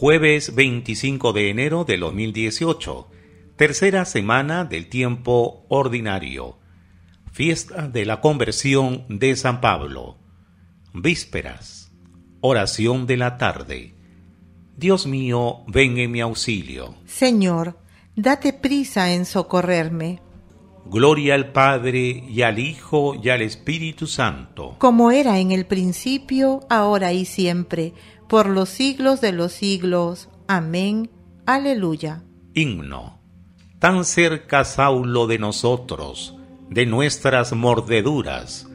Jueves 25 de enero de 2018, tercera semana del tiempo ordinario, fiesta de la conversión de San Pablo, vísperas, oración de la tarde. Dios mío, ven en mi auxilio. Señor, date prisa en socorrerme. Gloria al Padre y al Hijo y al Espíritu Santo. Como era en el principio, ahora y siempre por los siglos de los siglos. Amén. Aleluya. Himno. Tan cerca, Saulo, de nosotros, de nuestras mordeduras,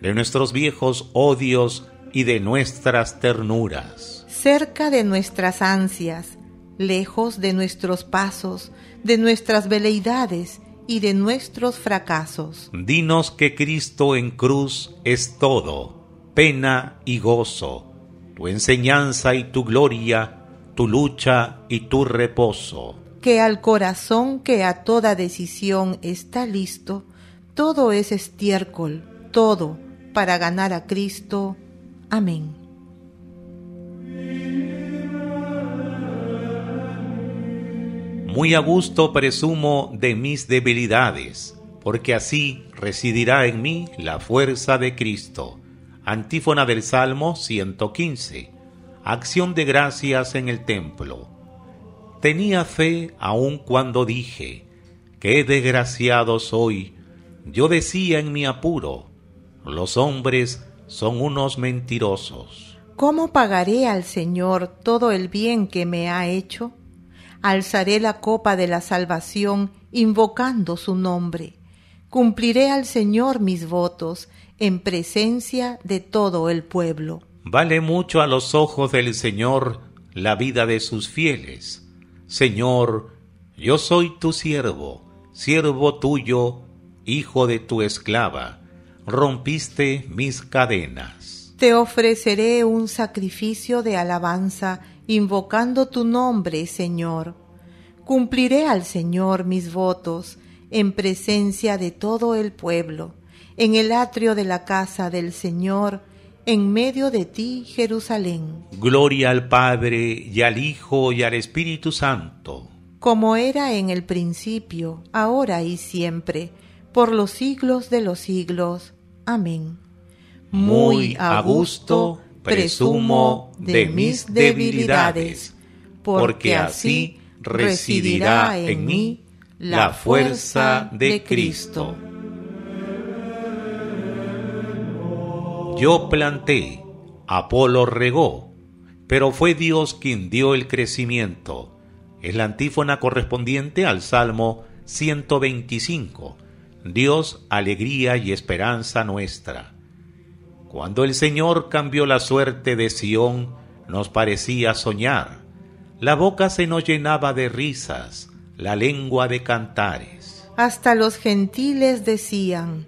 de nuestros viejos odios y de nuestras ternuras. Cerca de nuestras ansias, lejos de nuestros pasos, de nuestras veleidades y de nuestros fracasos. Dinos que Cristo en cruz es todo, pena y gozo tu enseñanza y tu gloria, tu lucha y tu reposo. Que al corazón que a toda decisión está listo, todo es estiércol, todo, para ganar a Cristo. Amén. Muy a gusto presumo de mis debilidades, porque así residirá en mí la fuerza de Cristo. Antífona del Salmo 115. Acción de gracias en el templo. Tenía fe aun cuando dije, qué desgraciado soy. Yo decía en mi apuro, los hombres son unos mentirosos. ¿Cómo pagaré al Señor todo el bien que me ha hecho? Alzaré la copa de la salvación invocando su nombre. Cumpliré al Señor mis votos en presencia de todo el pueblo. Vale mucho a los ojos del Señor la vida de sus fieles. Señor, yo soy tu siervo, siervo tuyo, hijo de tu esclava. Rompiste mis cadenas. Te ofreceré un sacrificio de alabanza, invocando tu nombre, Señor. Cumpliré al Señor mis votos, en presencia de todo el pueblo en el atrio de la casa del Señor, en medio de ti, Jerusalén. Gloria al Padre y al Hijo y al Espíritu Santo. Como era en el principio, ahora y siempre, por los siglos de los siglos. Amén. Muy a gusto presumo de mis debilidades, porque así residirá en mí la fuerza de Cristo. Yo planté, Apolo regó, pero fue Dios quien dio el crecimiento. Es la antífona correspondiente al Salmo 125. Dios, alegría y esperanza nuestra. Cuando el Señor cambió la suerte de Sión, nos parecía soñar. La boca se nos llenaba de risas, la lengua de cantares. Hasta los gentiles decían,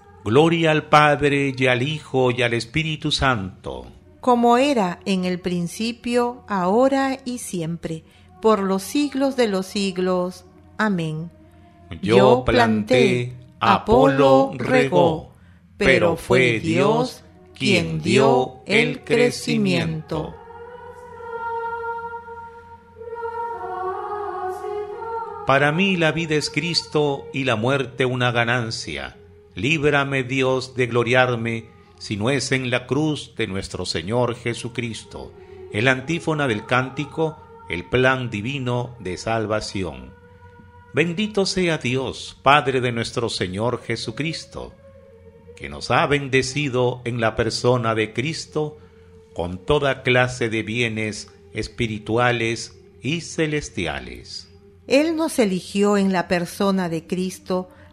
Gloria al Padre y al Hijo y al Espíritu Santo. Como era en el principio, ahora y siempre, por los siglos de los siglos. Amén. Yo planté, Apolo regó, pero fue Dios quien dio el crecimiento. Para mí la vida es Cristo y la muerte una ganancia líbrame Dios de gloriarme, si no es en la cruz de nuestro Señor Jesucristo, el antífona del cántico, el plan divino de salvación. Bendito sea Dios, Padre de nuestro Señor Jesucristo, que nos ha bendecido en la persona de Cristo con toda clase de bienes espirituales y celestiales. Él nos eligió en la persona de Cristo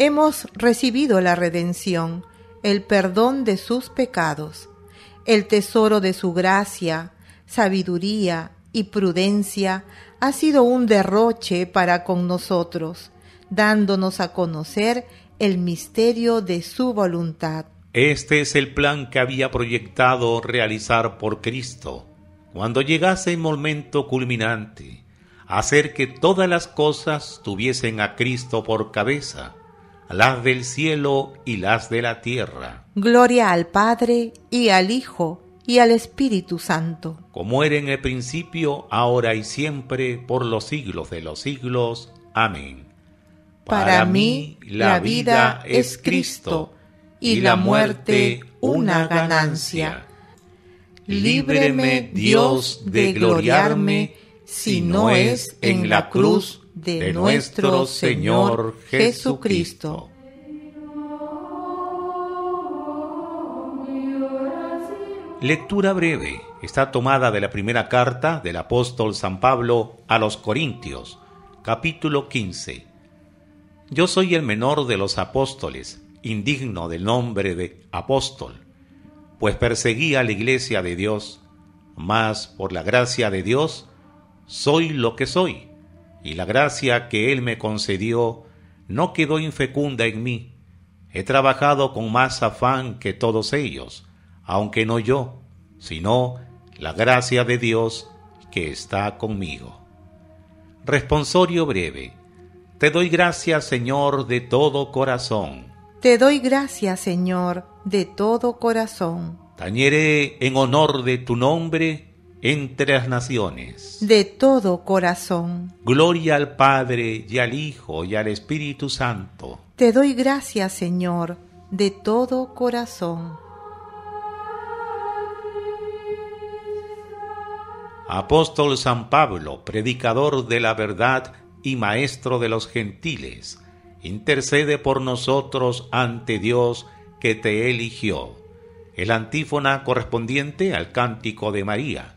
hemos recibido la redención, el perdón de sus pecados, el tesoro de su gracia, sabiduría y prudencia ha sido un derroche para con nosotros, dándonos a conocer el misterio de su voluntad. Este es el plan que había proyectado realizar por Cristo, cuando llegase el momento culminante, hacer que todas las cosas tuviesen a Cristo por cabeza las del cielo y las de la tierra. Gloria al Padre y al Hijo y al Espíritu Santo. Como era en el principio, ahora y siempre, por los siglos de los siglos. Amén. Para, mí la vida es Cristo y la muerte una ganancia. Líbreme Dios de gloriarme si no es en la cruz de, nuestro, Señor Jesucristo. Lectura breve. Está tomada de la primera carta del apóstol San Pablo a los Corintios, capítulo 15. Yo soy el menor de los apóstoles, indigno del nombre de apóstol, pues perseguí a la iglesia de Dios, mas por la gracia de Dios soy lo que soy y la gracia que Él me concedió no quedó infecunda en mí. He trabajado con más afán que todos ellos, aunque no yo, sino la gracia de Dios que está conmigo. Responsorio breve. Te doy gracias, Señor, de todo corazón. Te doy gracias, Señor, de todo corazón. Tañeré en honor de tu nombre entre las naciones. De todo corazón. Gloria al Padre y al Hijo y al Espíritu Santo. Te doy gracias, Señor, de todo corazón. Apóstol San Pablo, predicador de la verdad y maestro de los gentiles, intercede por nosotros ante Dios que te eligió. El antífona correspondiente al cántico de María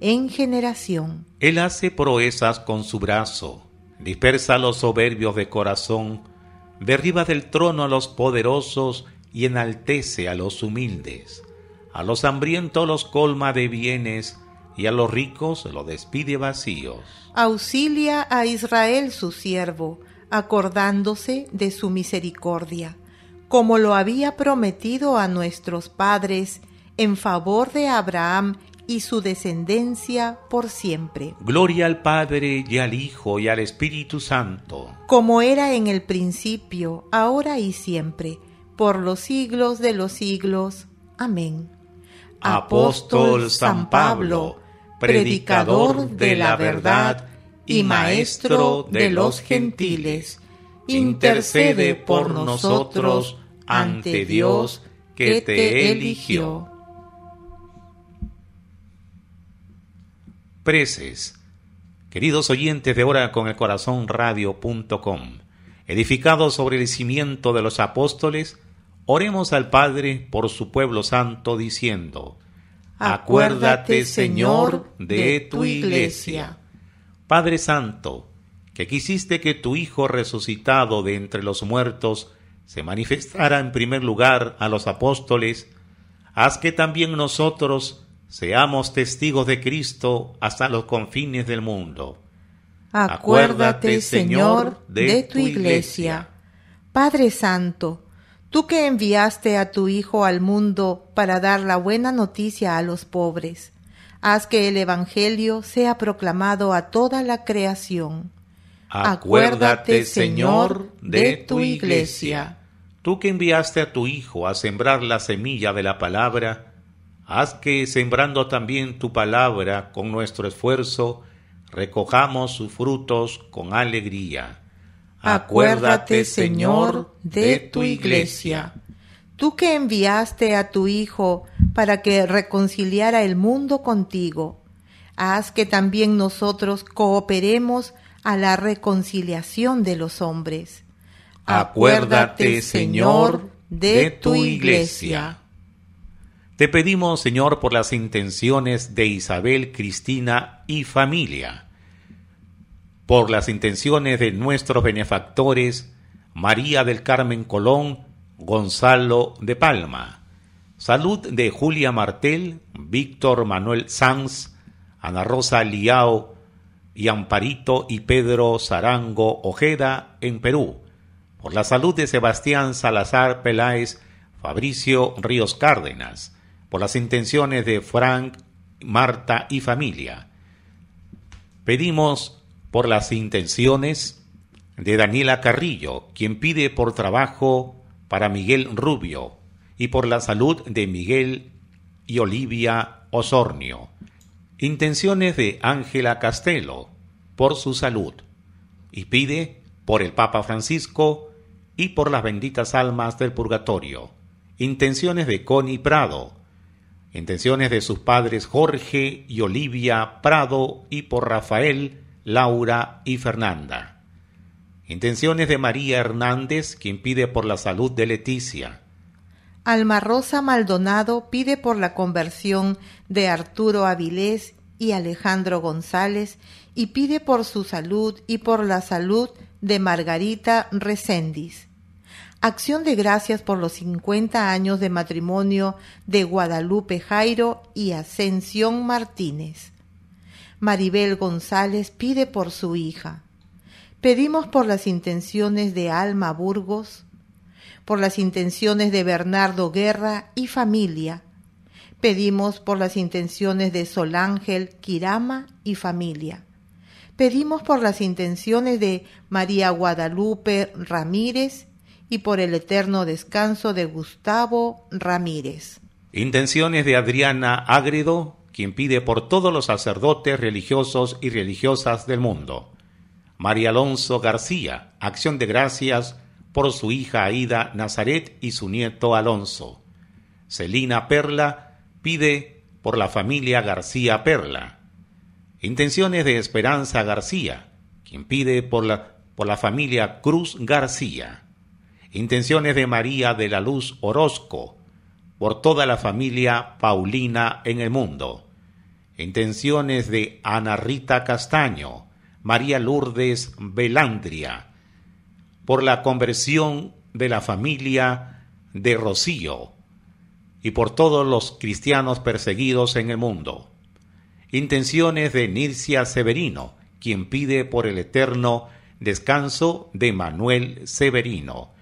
en generación. Él hace proezas con su brazo, dispersa a los soberbios de corazón, derriba del trono a los poderosos y enaltece a los humildes. A los hambrientos los colma de bienes y a los ricos los despide vacíos. Auxilia a Israel su siervo, acordándose de su misericordia, como lo había prometido a nuestros padres en favor de Abraham y su descendencia por siempre. Gloria al Padre y al Hijo y al Espíritu Santo. Como era en el principio, ahora y siempre, por los siglos de los siglos. Amén. Apóstol San Pablo, predicador de la verdad y maestro de los gentiles, intercede por nosotros ante Dios que te eligió. preces. Queridos oyentes de Hora con el Corazón Radio.com, edificados sobre el cimiento de los apóstoles, oremos al Padre por su pueblo santo diciendo, Acuérdate, Señor, de tu iglesia. Padre Santo, que quisiste que tu Hijo resucitado de entre los muertos se manifestara en primer lugar a los apóstoles, haz que también nosotros Seamos testigos de Cristo hasta los confines del mundo. Acuérdate, Señor, de tu iglesia. Padre Santo, tú que enviaste a tu Hijo al mundo para dar la buena noticia a los pobres, haz que el Evangelio sea proclamado a toda la creación. Acuérdate, Señor, de tu iglesia. Tú que enviaste a tu Hijo a sembrar la semilla de la palabra, Haz que, sembrando también tu palabra con nuestro esfuerzo, recojamos sus frutos con alegría. Acuérdate, Señor, de tu iglesia. Tú que enviaste a tu Hijo para que reconciliara el mundo contigo, haz que también nosotros cooperemos a la reconciliación de los hombres. Acuérdate, Señor, de tu iglesia. Te pedimos, Señor, por las intenciones de Isabel, Cristina y familia, por las intenciones de nuestros benefactores, María del Carmen Colón, Gonzalo de Palma, salud de Julia Martel, Víctor Manuel Sanz, Ana Rosa Liao y Amparito y Pedro Sarango Ojeda en Perú, por la salud de Sebastián Salazar Peláez, Fabricio Ríos Cárdenas, por las intenciones de Frank, Marta y familia. Pedimos por las intenciones de Daniela Carrillo, quien pide por trabajo para Miguel Rubio y por la salud de Miguel y Olivia Osornio. Intenciones de Ángela Castelo por su salud y pide por el Papa Francisco y por las benditas almas del purgatorio. Intenciones de Connie Prado Intenciones de sus padres Jorge y Olivia Prado y por Rafael, Laura y Fernanda. Intenciones de María Hernández, quien pide por la salud de Leticia. Alma Rosa Maldonado pide por la conversión de Arturo Avilés y Alejandro González y pide por su salud y por la salud de Margarita Reséndiz acción de gracias por los 50 años de matrimonio de Guadalupe Jairo y Ascensión Martínez. Maribel González pide por su hija. Pedimos por las intenciones de Alma Burgos, por las intenciones de Bernardo Guerra y familia. Pedimos por las intenciones de Solángel Quirama y familia. Pedimos por las intenciones de María Guadalupe Ramírez y por el eterno descanso de Gustavo Ramírez. Intenciones de Adriana Ágredo, quien pide por todos los sacerdotes religiosos y religiosas del mundo. María Alonso García, acción de gracias por su hija Aida Nazaret y su nieto Alonso. Celina Perla pide por la familia García Perla. Intenciones de Esperanza García, quien pide por la, por la familia Cruz García. Intenciones de María de la Luz Orozco por toda la familia Paulina en el mundo. Intenciones de Ana Rita Castaño, María Lourdes Belandria, por la conversión de la familia de Rocío y por todos los cristianos perseguidos en el mundo. Intenciones de Nircia Severino, quien pide por el eterno descanso de Manuel Severino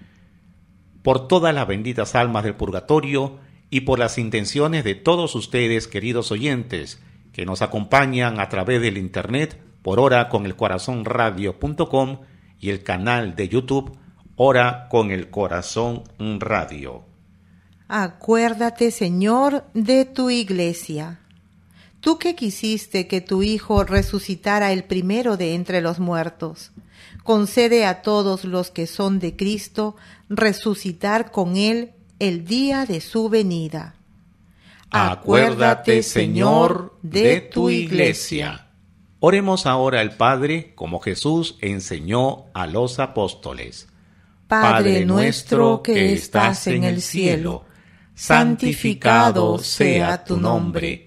por todas las benditas almas del purgatorio y por las intenciones de todos ustedes, queridos oyentes, que nos acompañan a través del internet por hora con el corazón y el canal de YouTube Hora con el Corazón Radio. Acuérdate, Señor, de tu iglesia tú que quisiste que tu Hijo resucitara el primero de entre los muertos, concede a todos los que son de Cristo resucitar con Él el día de su venida. Acuérdate, Señor, de tu iglesia. Oremos ahora al Padre como Jesús enseñó a los apóstoles. Padre nuestro que estás en el cielo, santificado sea tu nombre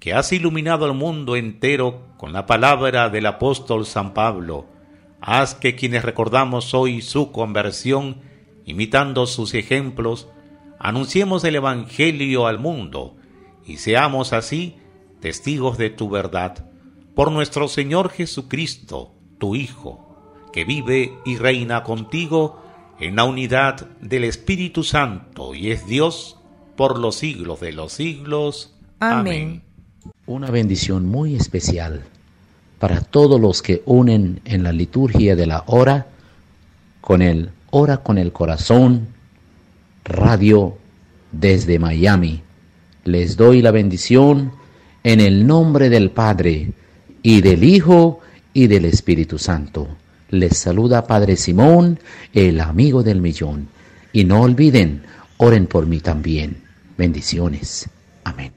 que has iluminado al mundo entero con la palabra del apóstol San Pablo, haz que quienes recordamos hoy su conversión, imitando sus ejemplos, anunciemos el Evangelio al mundo y seamos así testigos de tu verdad. Por nuestro Señor Jesucristo, tu Hijo, que vive y reina contigo en la unidad del Espíritu Santo y es Dios por los siglos de los siglos. Amén. Amén una bendición muy especial para todos los que unen en la liturgia de la hora con el Hora con el Corazón Radio desde Miami. Les doy la bendición en el nombre del Padre y del Hijo y del Espíritu Santo. Les saluda Padre Simón, el amigo del millón. Y no olviden, oren por mí también. Bendiciones. Amén.